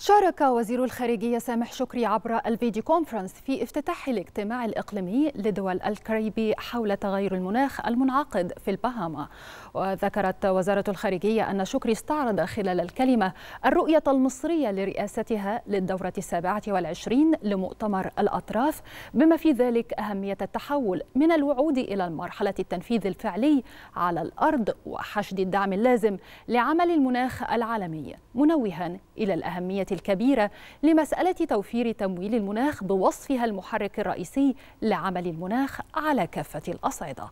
شارك وزير الخارجية سامح شكري عبر الفيديو كونفرنس في افتتاح الاجتماع الإقليمي لدول الكاريبي حول تغير المناخ المنعقد في البهاما وذكرت وزارة الخارجية أن شكري استعرض خلال الكلمة الرؤية المصرية لرئاستها للدورة السابعة والعشرين لمؤتمر الأطراف بما في ذلك أهمية التحول من الوعود إلى المرحلة التنفيذ الفعلي على الأرض وحشد الدعم اللازم لعمل المناخ العالمي منوها إلى الأهمية الكبيرة لمسألة توفير تمويل المناخ بوصفها المحرك الرئيسي لعمل المناخ على كافة الأصعدة